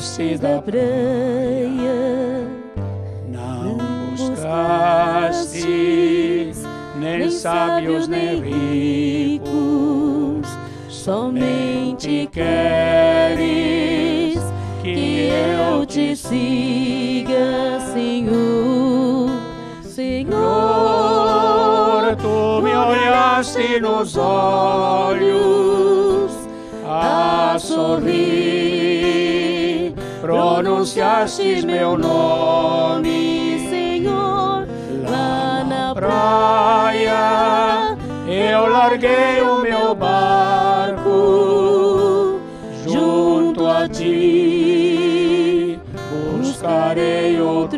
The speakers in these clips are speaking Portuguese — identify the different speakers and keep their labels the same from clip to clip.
Speaker 1: se da praia, não buscaste nem sábios nem ricos, somente queres que eu te siga, Senhor, Senhor, tu me olhaste nos olhos a sorrir pronunciastes meu nome, Senhor. Lá na praia eu larguei o meu barco junto a ti.
Speaker 2: Buscarei outro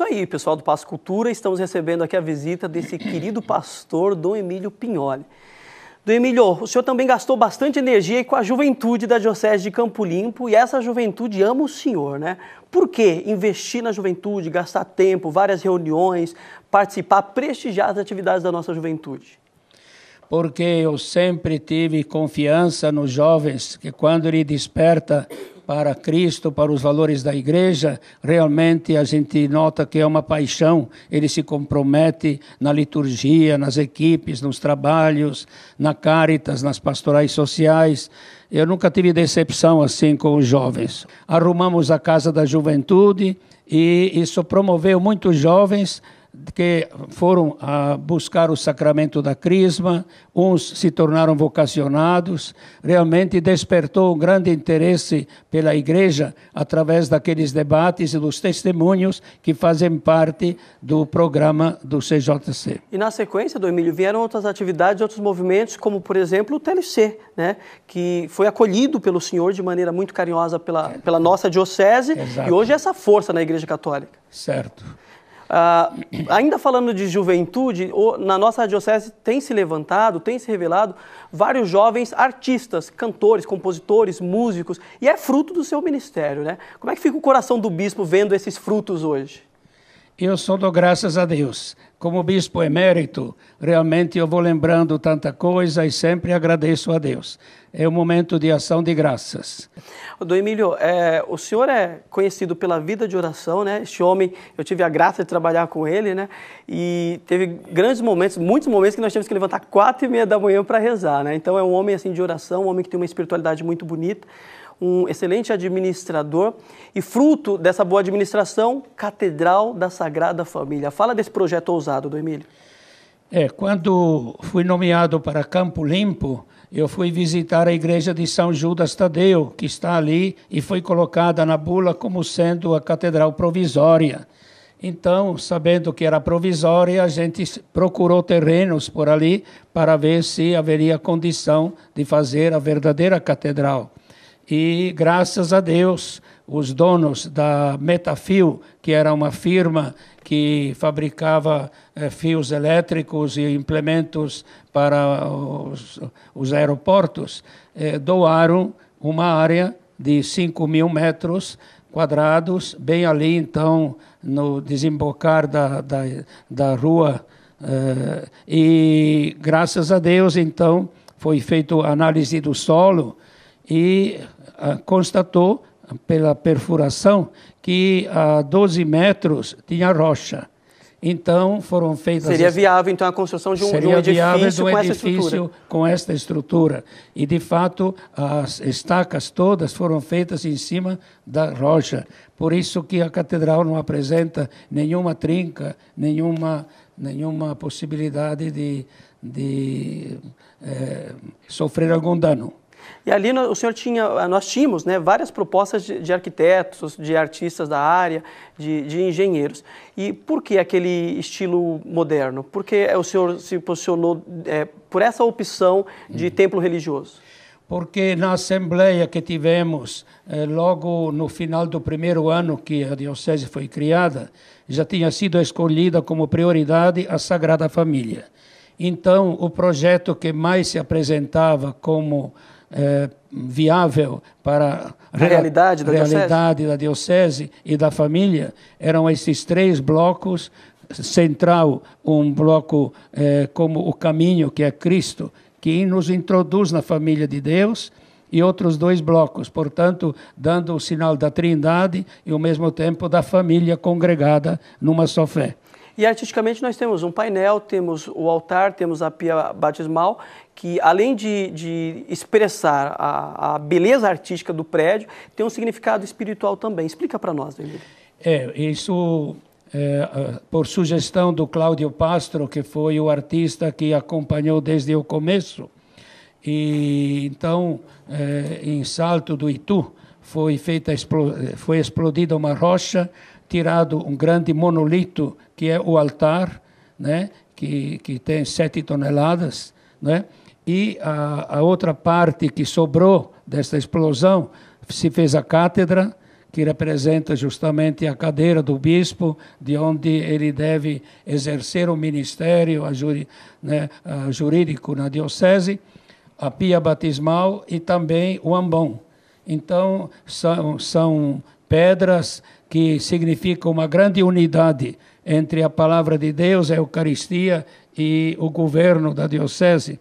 Speaker 2: Isso aí, pessoal do Passo Cultura, estamos recebendo aqui a visita desse querido pastor Dom Emílio Pinholi. Dom Emílio, o senhor também gastou bastante energia com a juventude da Diocese de Campo Limpo e essa juventude ama o senhor, né? Por que investir na juventude, gastar tempo, várias reuniões, participar, prestigiar as atividades da nossa juventude? Porque eu
Speaker 1: sempre tive confiança nos jovens, que quando ele desperta para Cristo, para os valores da igreja, realmente a gente nota que é uma paixão. Ele se compromete na liturgia, nas equipes, nos trabalhos, na Caritas, nas pastorais sociais. Eu nunca tive decepção assim com os jovens. Arrumamos a Casa da Juventude e isso promoveu muitos jovens que foram a ah, buscar o sacramento da crisma, uns se tornaram vocacionados, realmente despertou um grande interesse pela igreja através daqueles debates e dos testemunhos que fazem parte do programa do CJC.
Speaker 2: E na sequência do Emílio vieram outras atividades, outros movimentos, como por exemplo o TLC, né, que foi acolhido pelo senhor de maneira muito carinhosa pela, pela nossa diocese Exato. e hoje é essa força na Igreja Católica. Certo. Ah, ainda falando de juventude, na nossa diocese tem se levantado, tem se revelado vários jovens artistas, cantores, compositores, músicos, e é fruto do seu ministério, né? Como é que fica o coração do bispo vendo esses frutos hoje? Eu sou do
Speaker 1: graças a Deus como bispo emérito, realmente eu vou lembrando tanta coisa e sempre agradeço a Deus. É um momento de ação de graças.
Speaker 2: Dom Emílio, é, o senhor é conhecido pela vida de oração, né? Este homem, eu tive a graça de trabalhar com ele, né? E teve grandes momentos, muitos momentos que nós tivemos que levantar quatro e meia da manhã para rezar, né? Então é um homem assim de oração, um homem que tem uma espiritualidade muito bonita um excelente administrador e fruto dessa boa administração, Catedral da Sagrada Família. Fala desse projeto ousado, do Emílio.
Speaker 1: É, quando fui nomeado para Campo Limpo, eu fui visitar a igreja de São Judas Tadeu, que está ali e foi colocada na bula como sendo a catedral provisória. Então, sabendo que era provisória, a gente procurou terrenos por ali para ver se haveria condição de fazer a verdadeira catedral. E graças a Deus, os donos da Metafil, que era uma firma que fabricava eh, fios elétricos e implementos para os, os aeroportos, eh, doaram uma área de 5 mil metros quadrados, bem ali, então, no desembocar da, da, da rua. Eh, e graças a Deus, então, foi feita a análise do solo e ah, constatou ah, pela perfuração que a ah, 12 metros tinha rocha. Então foram feitas. Seria as... viável então a construção de um, Seria de um edifício, de um com, edifício com esta estrutura. E de fato as estacas todas foram feitas em cima da rocha. Por isso que a catedral não apresenta nenhuma trinca, nenhuma nenhuma possibilidade de, de é, sofrer algum dano.
Speaker 2: E ali o senhor tinha, ah, nós tínhamos né, várias propostas de, de, arquitetos, de artistas da área, de, de, engenheiros. E por que aquele estilo moderno? Por que eh, o senhor se posicionou é, por essa opção de uhum. templo religioso?
Speaker 1: Porque na assembleia que tivemos eh, logo no final do primeiro ano que a diocese foi criada, já tinha sido escolhida como prioridade a Sagrada Família. Então, o projeto que mais se apresentava como é, viável para a realidade, da, realidade diocese. da diocese e da família eram esses três blocos central um bloco é, como o caminho que é Cristo que nos introduz na família de Deus e outros dois blocos, portanto, dando o sinal da Trindade e ao mesmo tempo da família congregada numa só fé.
Speaker 2: E artisticamente nós temos um painel, temos o altar, temos a pia batismal, que além de, de expressar a, a, beleza artística do prédio, tem um significado espiritual também. Explica para nós, Emílio.
Speaker 1: É, isso é, é, por sugestão do Cláudio Pastro, que foi o artista que acompanhou desde o começo. E então, é, em Salto do Itu, foi feita foi explodida uma rocha tirado um grande monolito que é o altar, né, que, que tem sete toneladas, né, e a, a outra parte que sobrou desta explosão se fez a cátedra, que representa justamente a cadeira do bispo, de onde ele deve exercer o ministério a juri, né, a jurídico na diocese, a pia batismal e também o ambão. Então, são, são pedras que significa uma grande unidade entre a palavra de Deus, a Eucaristia e o governo da diocese.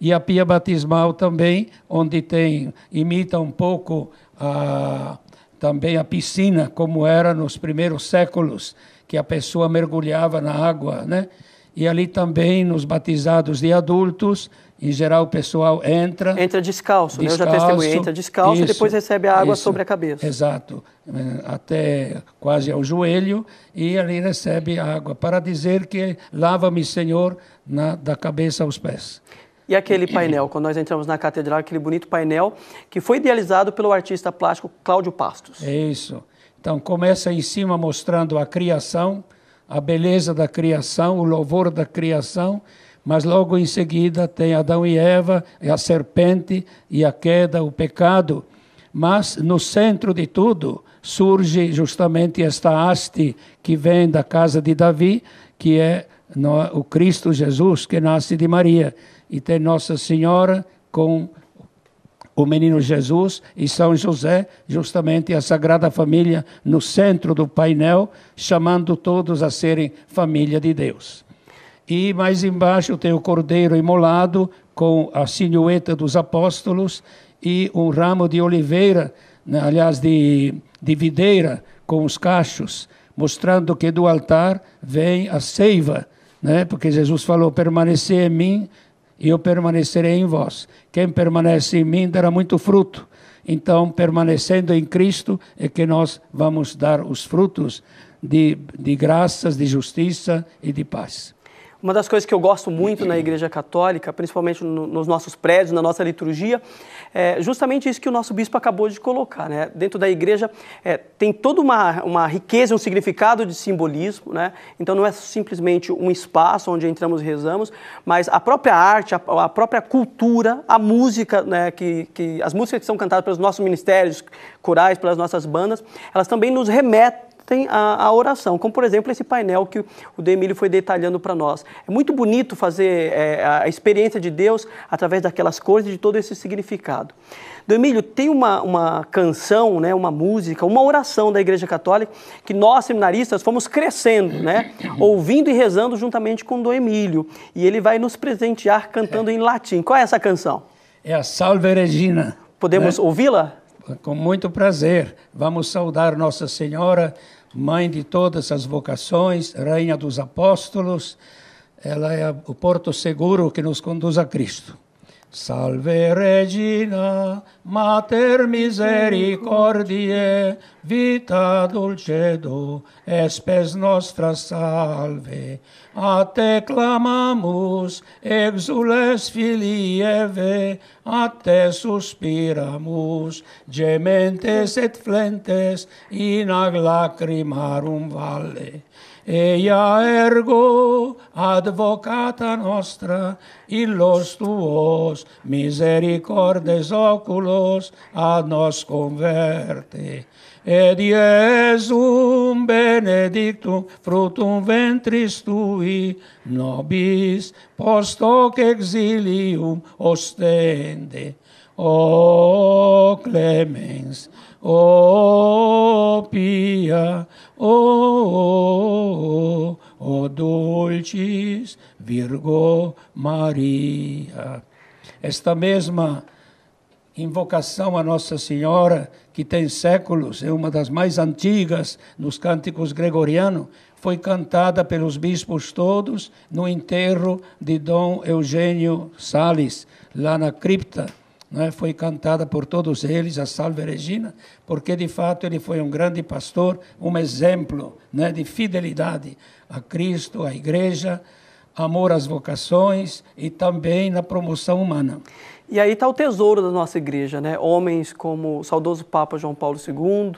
Speaker 1: E a pia batismal também, onde tem imita um pouco a, também a piscina, como era nos primeiros séculos, que a pessoa mergulhava na água, né? E ali também, nos batizados de adultos, em geral, o pessoal entra.
Speaker 2: Entra descalço, descalço né? eu já testemunhei. Entra descalço isso, e depois recebe a água isso, sobre a cabeça.
Speaker 1: Exato, eh, até quase ao joelho, e ali recebe a água, para dizer que lava-me, Senhor, na, da cabeça aos pés.
Speaker 2: E aquele painel, quando nós entramos na catedral, aquele bonito painel que foi idealizado pelo artista plástico Cláudio Pastos.
Speaker 1: É Isso. Então, começa em cima mostrando a criação, a beleza da criação, o louvor da criação mas logo em seguida tem Adão e Eva, a serpente e a queda, o pecado. Mas no centro de tudo surge justamente esta haste que vem da casa de Davi, que é o Cristo Jesus que nasce de Maria. E tem Nossa Senhora com o menino Jesus e São José, justamente a Sagrada Família, no centro do painel, chamando todos a serem família de Deus. E mais embaixo tem o cordeiro imolado com a silhueta dos apóstolos e um ramo de oliveira, né, aliás, de, de videira, com os cachos, mostrando que do altar vem a seiva, né? porque Jesus falou: permanecer em mim e eu permanecerei em vós. Quem permanece em mim dará muito fruto. Então, permanecendo em Cristo, é que nós vamos dar os frutos de, de graças, de justiça e de paz.
Speaker 2: Uma das coisas que eu gosto muito na Igreja Católica, principalmente no, nos nossos prédios, na nossa liturgia, é justamente isso que o nosso bispo acabou de colocar. Né? Dentro da Igreja é, tem toda uma, uma riqueza, um significado de simbolismo. Né? Então não é simplesmente um espaço onde entramos e rezamos, mas a própria arte, a, a própria cultura, a música, né, que, que, as músicas que são cantadas pelos nossos ministérios corais, pelas nossas bandas, elas também nos remetem tem a, a oração, como por exemplo esse painel que o Demílio foi detalhando para nós. É muito bonito fazer é, a experiência de Deus através daquelas cores e de todo esse significado. Demílio, tem uma, uma canção, né, uma música, uma oração da Igreja Católica que nós, seminaristas, fomos crescendo, né, ouvindo e rezando juntamente com Dom Emílio. E ele vai nos presentear cantando é. em latim. Qual é essa canção?
Speaker 1: É a Salve Regina. Podemos né? ouvi-la? Com muito prazer. Vamos saudar Nossa Senhora, mãe de todas as vocações, rainha dos apóstolos, ela é o porto seguro que nos conduz a Cristo. Salve Regina, Mater Misericordiae, vita dulcedo, espes nostra salve. A te clamamus, exules filieve, a te suspiramus, gementes et flentes, in ag lacrimarum valle. Eia ergo advocata nostra illos tuos misericordes oculos ad nos converte E Iesum benedictum fructum ventris tui, nobis post hoc exilium ostende. O clemens, o pia, o, o, o dulcis Virgo Maria. Esta mesma invocação a Nossa Senhora, que tem séculos, é uma das mais antigas nos cânticos gregorianos, foi cantada pelos bispos todos no enterro de Dom Eugênio Sales, lá na cripta. Né? Foi cantada por todos eles, a Salve Regina, porque de fato ele foi um grande pastor, um exemplo né, de fidelidade a Cristo, à Igreja amor às vocações e também na promoção humana.
Speaker 2: E aí está o tesouro da nossa igreja, né? Homens como o saudoso Papa João Paulo II,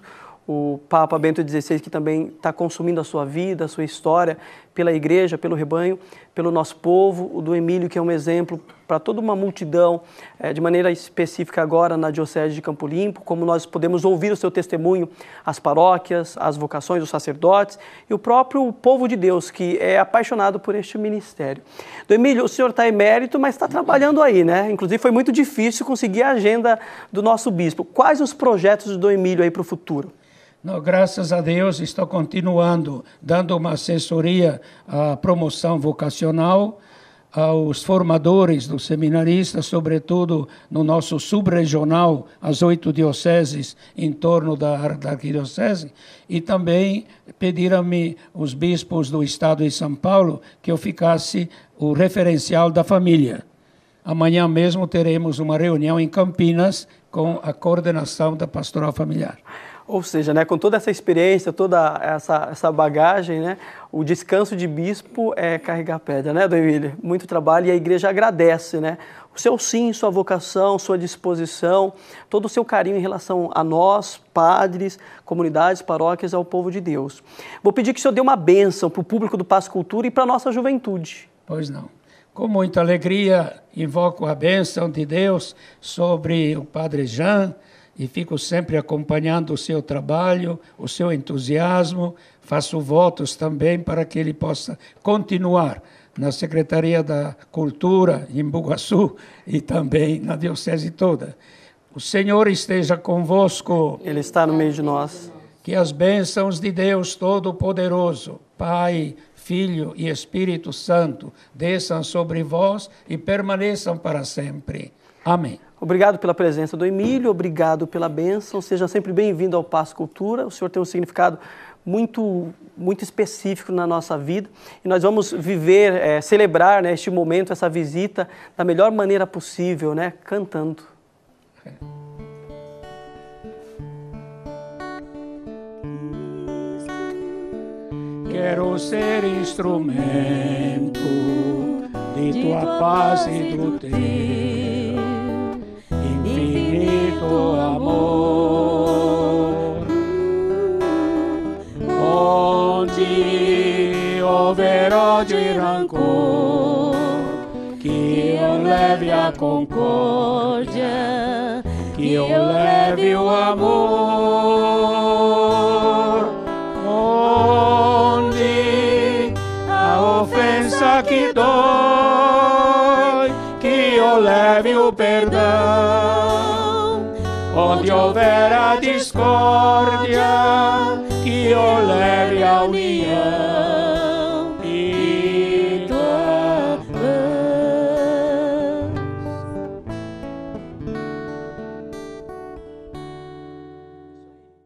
Speaker 2: o Papa Bento XVI, que também está consumindo a sua vida, a sua história pela igreja, pelo rebanho, pelo nosso povo, o do Emílio, que é um exemplo para toda uma multidão, eh, de maneira específica agora na Diocese de Campo Limpo, como nós podemos ouvir o seu testemunho, as paróquias, as vocações, os sacerdotes e o próprio povo de Deus que é apaixonado por este ministério. Do Emílio, o senhor está emérito, mas está trabalhando aí, né? Inclusive foi muito difícil conseguir a agenda do nosso bispo. Quais os projetos do Emílio aí para o futuro?
Speaker 1: graças a Deus estou continuando dando uma assessoria à promoção vocacional, aos formadores dos seminaristas, sobretudo no nosso subregional, as oito dioceses em torno da, da arquidiocese, e também pediram-me os bispos do estado de São Paulo que eu ficasse o referencial da família. Amanhã mesmo teremos uma reunião em Campinas com a coordenação da pastoral familiar.
Speaker 2: Ou seja, né, com toda essa experiência, toda essa, essa bagagem, né, o descanso de bispo é carregar pedra, né, Dom Emílio? Muito trabalho e a igreja agradece, né? O seu sim, sua vocação, sua disposição, todo o seu carinho em relação a nós, padres, comunidades, paróquias, ao povo de Deus. Vou pedir que o senhor dê uma bênção para o público do Paz Cultura e para a nossa juventude.
Speaker 1: Pois não. Com muita alegria, invoco a bênção de Deus sobre o Padre Jean, e fico sempre acompanhando o seu trabalho, o seu entusiasmo. Faço votos também para que ele possa continuar na Secretaria da Cultura em Bugaçu e também na Diocese toda. O Senhor esteja convosco. Ele está no meio de nós. Que as bênçãos de Deus Todo-Poderoso, Pai, Filho e Espírito Santo desçam sobre vós e permaneçam para sempre.
Speaker 2: Amém. Obrigado pela presença do Emílio, obrigado pela bênção. Seja sempre bem-vindo ao Paz Cultura. O senhor tem um significado muito, muito específico na nossa vida. E nós vamos viver, é, celebrar né, este momento, essa visita, da melhor maneira possível, né, cantando. É. Quero ser
Speaker 1: instrumento de, tua, tua paz e do teu infinito amor. Onde houver ódio e rancor, que eu leve a concórdia, que eu leve o amor. que dói, que eu leve o perdão. Onde houver a discórdia, que eu leve a união.